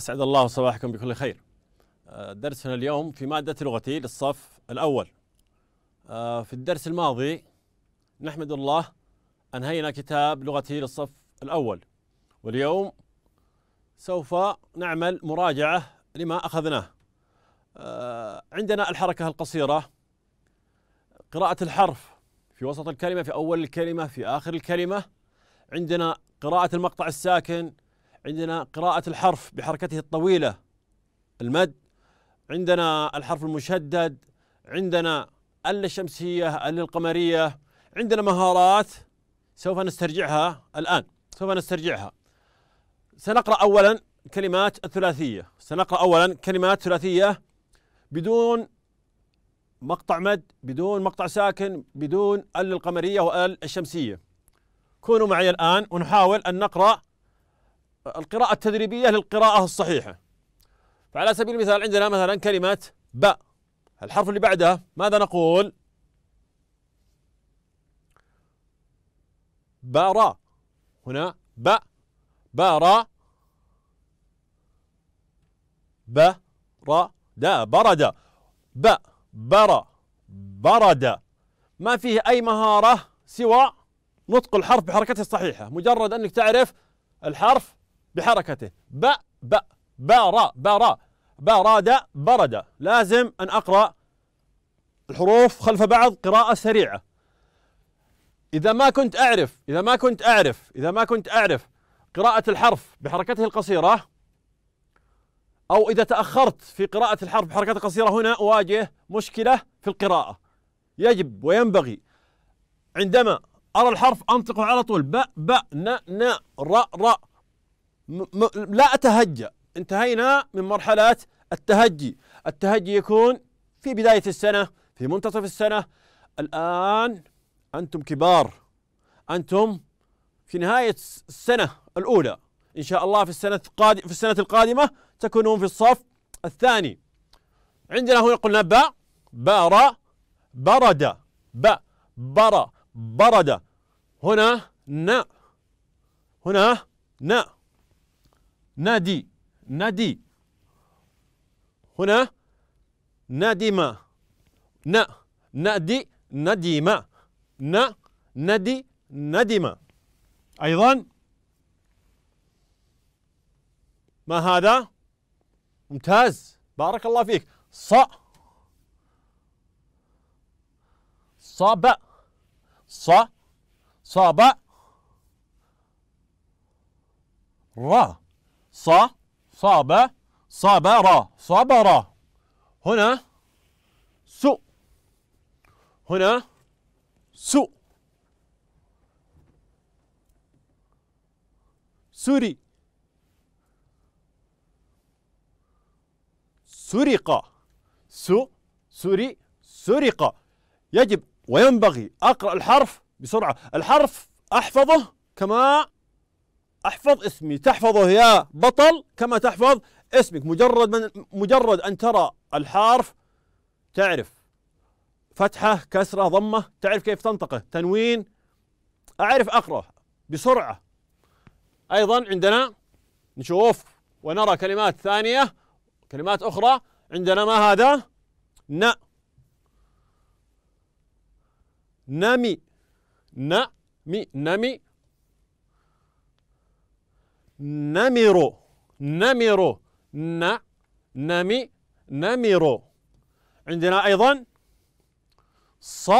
أسعد الله صباحكم بكل خير آه، درسنا اليوم في مادة لغتي للصف الأول آه، في الدرس الماضي نحمد الله أنهينا كتاب لغتي للصف الأول واليوم سوف نعمل مراجعة لما أخذناه آه، عندنا الحركة القصيرة قراءة الحرف في وسط الكلمة في أول الكلمة في آخر الكلمة عندنا قراءة المقطع الساكن عندنا قراءة الحرف بحركته الطويلة المد عندنا الحرف المشدد عندنا ال الشمسية ال القمرية عندنا مهارات سوف نسترجعها الآن سوف نسترجعها سنقرأ أولا كلمات الثلاثية سنقرأ أولا كلمات ثلاثية بدون مقطع مد بدون مقطع ساكن بدون ال القمرية وال الشمسية كونوا معي الآن ونحاول أن نقرأ القراءة التدريبية للقراءة الصحيحة فعلى سبيل المثال عندنا مثلا كلمة ب الحرف اللي بعدها ماذا نقول بارا هنا ب بارا ب را دا برد ب برا برد ما فيه أي مهارة سوى نطق الحرف بحركته الصحيحة مجرد أنك تعرف الحرف بحركته باء باء بارا بارا براد برد لازم أن أقرأ الحروف خلف بعض قراءة سريعة إذا ما كنت أعرف إذا ما كنت أعرف إذا ما كنت أعرف قراءة الحرف بحركته القصيرة أو إذا تأخرت في قراءة الحرف بحركته القصيرة هنا أواجه مشكلة في القراءة يجب وينبغي عندما أرى الحرف أنطقه على طول ب ب ن ن ر ر لا أتهجى انتهينا من مرحلة التهجي التهجي يكون في بداية السنة في منتصف السنة الآن أنتم كبار أنتم في نهاية السنة الأولى إن شاء الله في السنة في السنة القادمة تكونون في الصف الثاني عندنا هنا قلنا ب بار برد ب بر برد هنا ن هنا ن نادي نادي هنا نادما ن نادي نديما ن ندي ندمة أيضا ما هذا ممتاز بارك الله فيك ص صاب ص صاب را ص صاب صبر صبر هنا سو هنا سو سري سرق سو سري سرق يجب وينبغي أقرأ الحرف بسرعة الحرف أحفظه كما احفظ اسمي تحفظه يا بطل كما تحفظ اسمك مجرد من مجرد ان ترى الحرف تعرف فتحه كسره ضمه تعرف كيف تنطقه تنوين اعرف اقرا بسرعه ايضا عندنا نشوف ونرى كلمات ثانيه كلمات اخرى عندنا ما هذا ن نمي مي نمي نمر نمر ن نمي نمر عندنا أيضا ص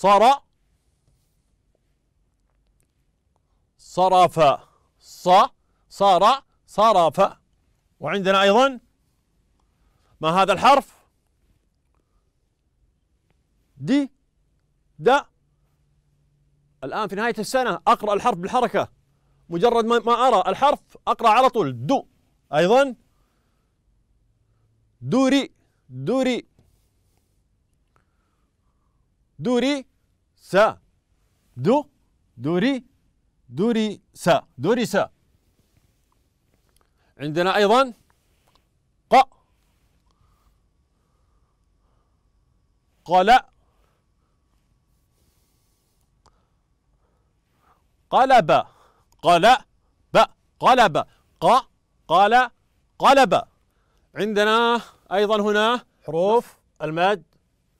صر صرف ص صار صرف وعندنا أيضا ما هذا الحرف دي د الآن في نهاية السنة أقرأ الحرف بالحركة مجرد ما أرى الحرف أقرأ على طول دو أيضا دوري دوري دوري سا دو دوري دوري سا دوري سا عندنا أيضا ق قلأ قلب قال ب قلب ق قال قلب عندنا أيضا هنا حروف المد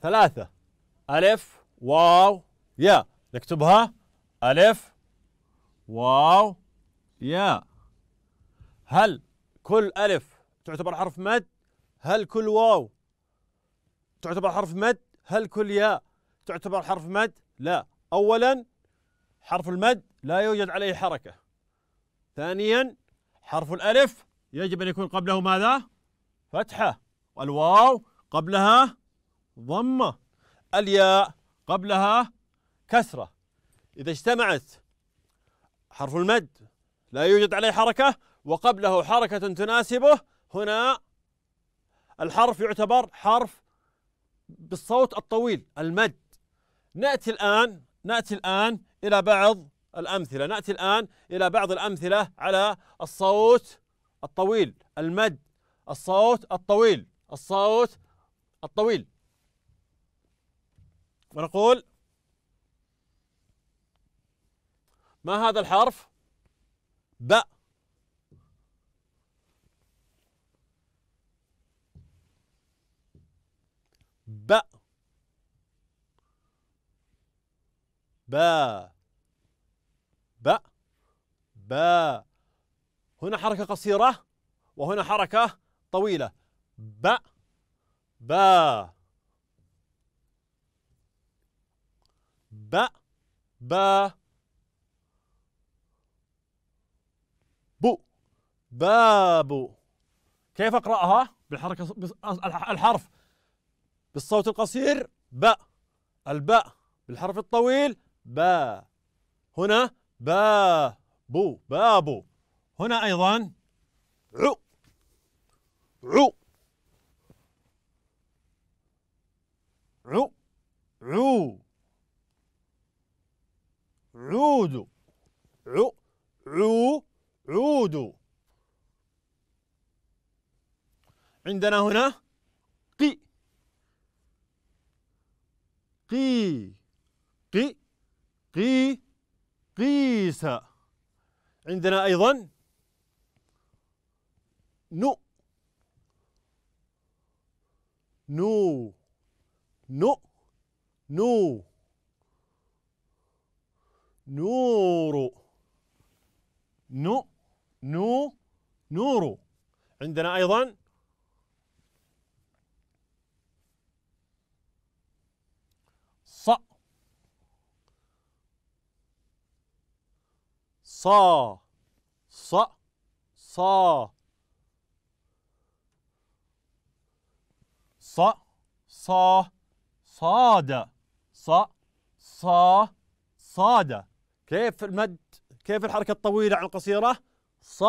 ثلاثة ألف واو يا نكتبها ألف واو يا هل كل ألف تعتبر حرف مد هل كل واو تعتبر حرف مد هل كل ياء تعتبر حرف مد لا أولا حرف المد لا يوجد عليه حركة ثانيا حرف الألف يجب أن يكون قبله ماذا؟ فتحة والواو قبلها ضمة الياء قبلها كسرة إذا اجتمعت حرف المد لا يوجد عليه حركة وقبله حركة تناسبه هنا الحرف يعتبر حرف بالصوت الطويل المد نأتي الآن نأتي الآن إلى بعض الأمثلة نأتي الآن إلى بعض الأمثلة على الصوت الطويل المد الصوت الطويل الصوت الطويل ونقول ما هذا الحرف ب ب با با با هنا حركة قصيرة وهنا حركة طويلة با با با با بو باب كيف اقراها بالحركه الحرف بالصوت القصير ب الباء بالحرف الطويل با هنا باب باب هنا أيضا عو عو عو عو عود عو عو عود عندنا هنا قي قي قي قي قيس عندنا أيضا نو نو نو نو نور نو نو نور عندنا أيضا صا ص صا ص صا صاد ص صا صاد كيف المد كيف الحركة الطويلة عن القصيرة ص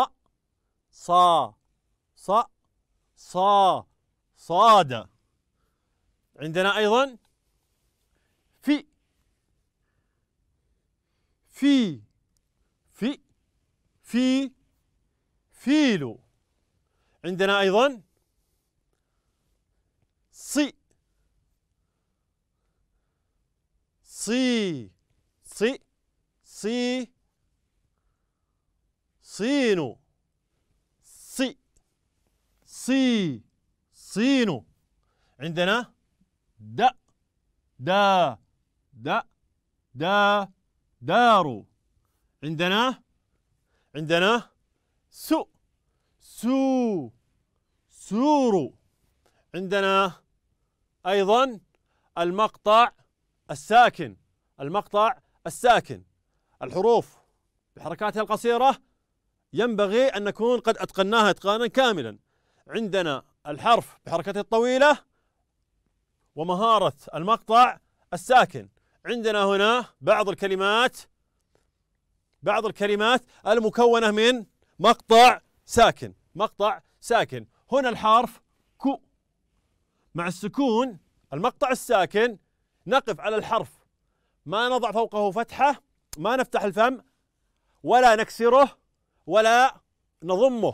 صا ص صا صاد عندنا أيضا في في في فيلو عندنا أيضا صي صي صي صي صينو صي صي صينو عندنا د دا دا دا دارو عندنا عندنا سو سو سورو عندنا أيضا المقطع الساكن المقطع الساكن الحروف بحركاتها القصيرة ينبغي أن نكون قد أتقناها إتقانا كاملا عندنا الحرف بحركته الطويلة ومهارة المقطع الساكن عندنا هنا بعض الكلمات بعض الكلمات المكونة من مقطع ساكن مقطع ساكن هنا الحرف كو مع السكون المقطع الساكن نقف على الحرف ما نضع فوقه فتحة ما نفتح الفم ولا نكسره ولا نضمه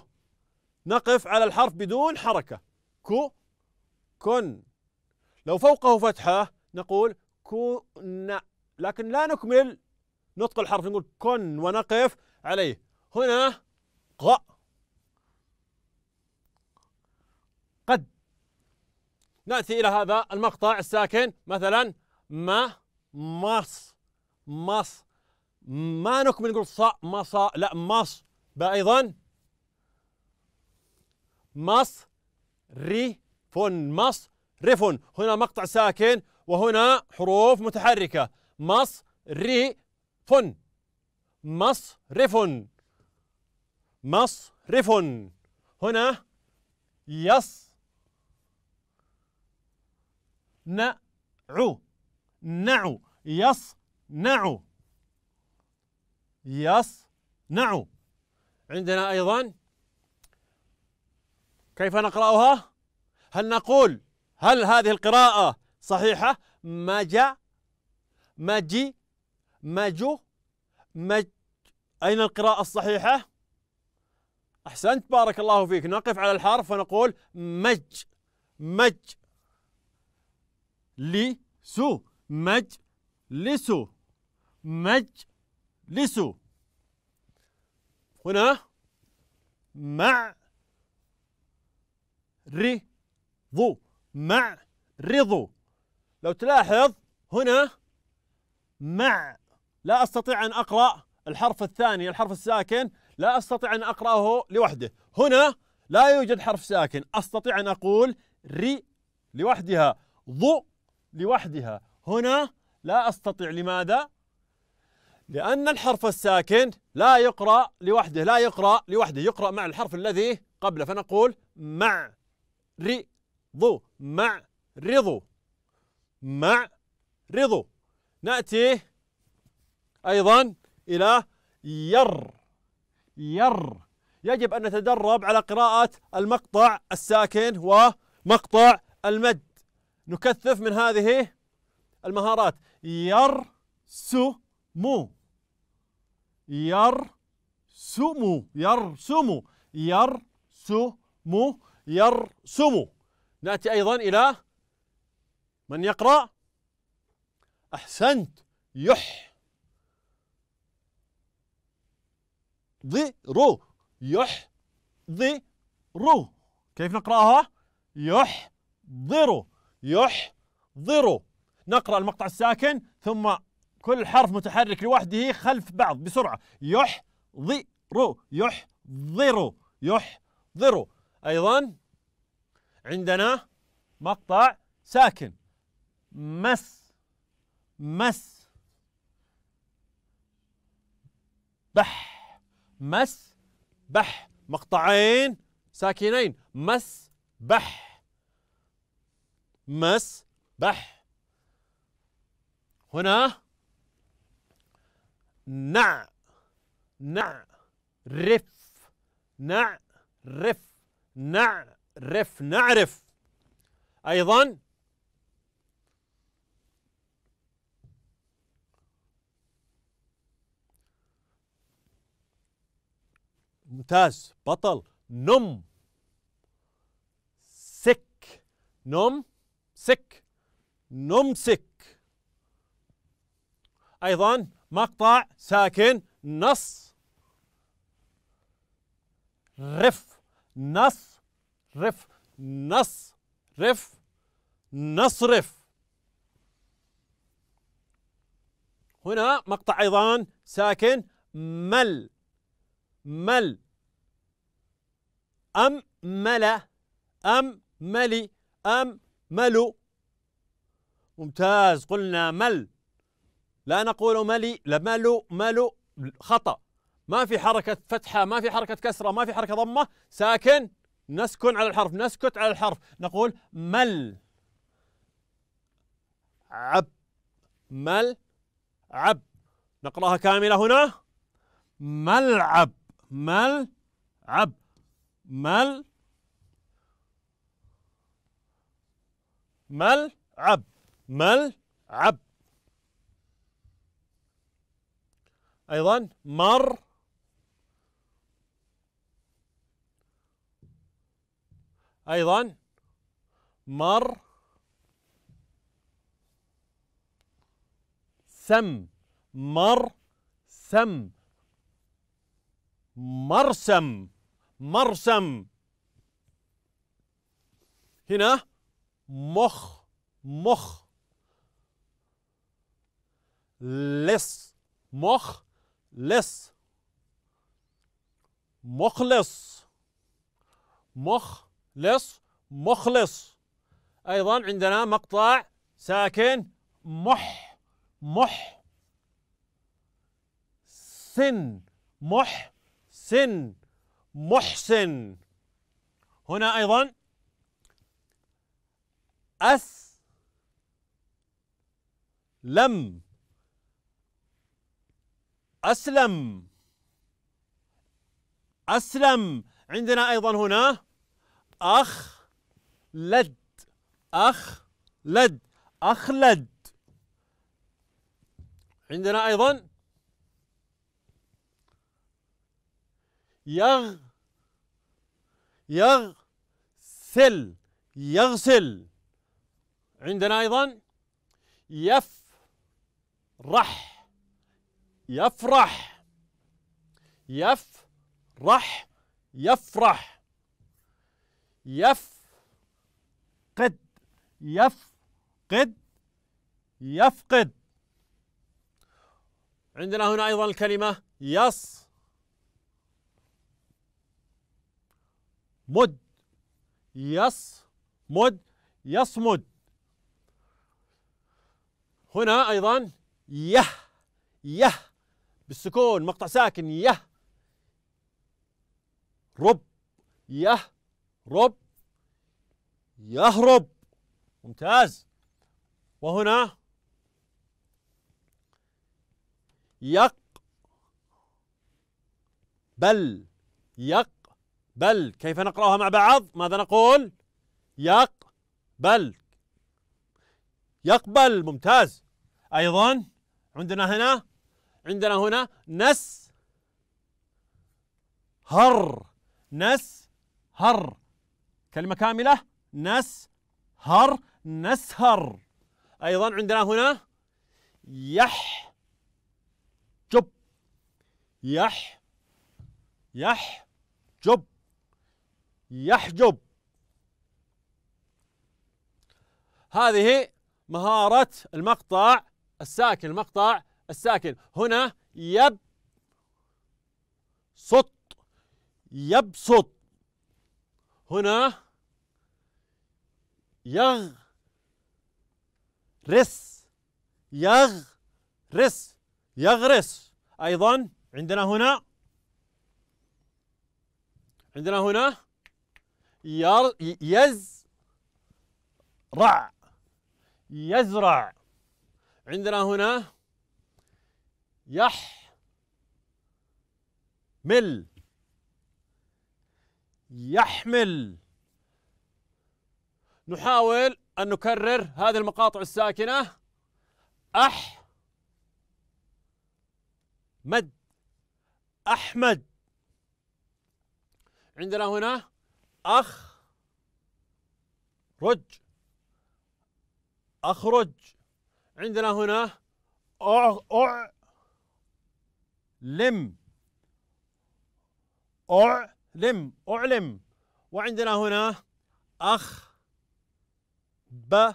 نقف على الحرف بدون حركة كو كن لو فوقه فتحة نقول كنا لكن لا نكمل نطق الحرف نقول كن ونقف عليه هنا ق قد نأتي إلى هذا المقطع الساكن مثلا ما مص مص ما نكمل نقول ص مص لا مص أيضا مص ري فن مص رفن هنا مقطع ساكن وهنا حروف متحركة مص ري مصرف مصرف هنا يص نعو نعو يص نعو عندنا أيضا كيف نقرأها؟ هل نقول هل هذه القراءة صحيحة؟ مجا مجي مجو مج أين القراءة الصحيحة؟ أحسنت بارك الله فيك نقف على الحرف ونقول مج مج لي سو مج لسو مج لسو هنا مع ري ضو مع رضو لو تلاحظ هنا مع لا أستطيع أن أقرأ الحرف الثاني الحرف الساكن لا أستطيع أن أقرأه لوحده هنا لا يوجد حرف ساكن أستطيع أن أقول ري لوحدها ضو لوحدها هنا لا أستطيع لماذا؟ لأن الحرف الساكن لا يقرأ لوحده لا يقرأ لوحده يقرأ مع الحرف الذي قبله فنقول مع ري ضو مع رضو مع رضو نأتي أيضا إلى ير ير يجب أن نتدرب على قراءة المقطع الساكن ومقطع المد نكثف من هذه المهارات ير سمو ير سمو ير سمو ير سمو ير سمو نأتي أيضا إلى من يقرأ أحسنت يح يحضرو يحضرو كيف نقرأها؟ يحضرو يحضرو نقرأ المقطع الساكن ثم كل حرف متحرك لوحده خلف بعض بسرعة يحضرو يحضرو يحضرو أيضا عندنا مقطع ساكن مس مس بح مس بح مقطعين ساكنين مس بح مس بح هنا نع نع نع رف رف نع رف نعرف أيضا ممتاز بطل نم سك نم سك نمسك أيضا مقطع ساكن نص رف نص رف نص رف نصرف هنا مقطع أيضا ساكن مل مل أم ملا أم ملي أم ملو ممتاز قلنا مل لا نقول ملي ملو ملو خطأ ما في حركة فتحة ما في حركة كسرة ما في حركة ضمة ساكن نسكن على الحرف نسكت على الحرف نقول مل عب مل عب نقراها كاملة هنا ملعب ملعب مل مل عب مل عب أيضا مر أيضا مر سم مر سم مرسم مرسم هنا مخ مخ لص مخ لص مخلص مخ لص مخلص أيضا عندنا مقطع ساكن مح مح سن مح سن محسن هنا أيضا أس لم أسلم أسلم عندنا أيضا هنا أخ لد أخ لد أخلد عندنا أيضا يغ يغسل يغسل عندنا أيضا يفرح يفرح يفرح يفرح يفقد يفقد يفقد عندنا هنا أيضا الكلمة يص مد يص مد يصمد هنا أيضا يه يه بالسكون مقطع ساكن يه رب يه رب يهرب ممتاز وهنا يق بل يق بل كيف نقرأها مع بعض ماذا نقول يقبل يقبل ممتاز أيضا عندنا هنا عندنا هنا نس هر نس هر كلمة كاملة نس هر نسهر أيضا عندنا هنا يح جب يح يح جب يحجب هذه مهارة المقطع الساكن المقطع الساكن هنا يب صط يبسط هنا يغ رس يغ رس يغرس أيضا عندنا هنا عندنا هنا يز رع يزرع عندنا هنا يح مل يحمل نحاول أن نكرر هذه المقاطع الساكنة أح مد أحمد عندنا هنا أخ رج أخرج عندنا هنا أع أع لم أعلم أعلم وعندنا هنا أخ ب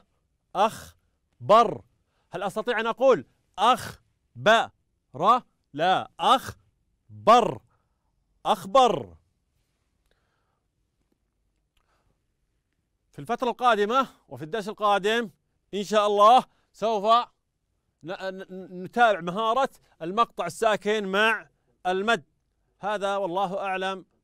أخ بر هل أستطيع أن أقول أخ ب ر لا أخ بر أخبر في الفترة القادمة وفي الدرس القادم إن شاء الله سوف نتابع مهارة المقطع الساكن مع المد هذا والله أعلم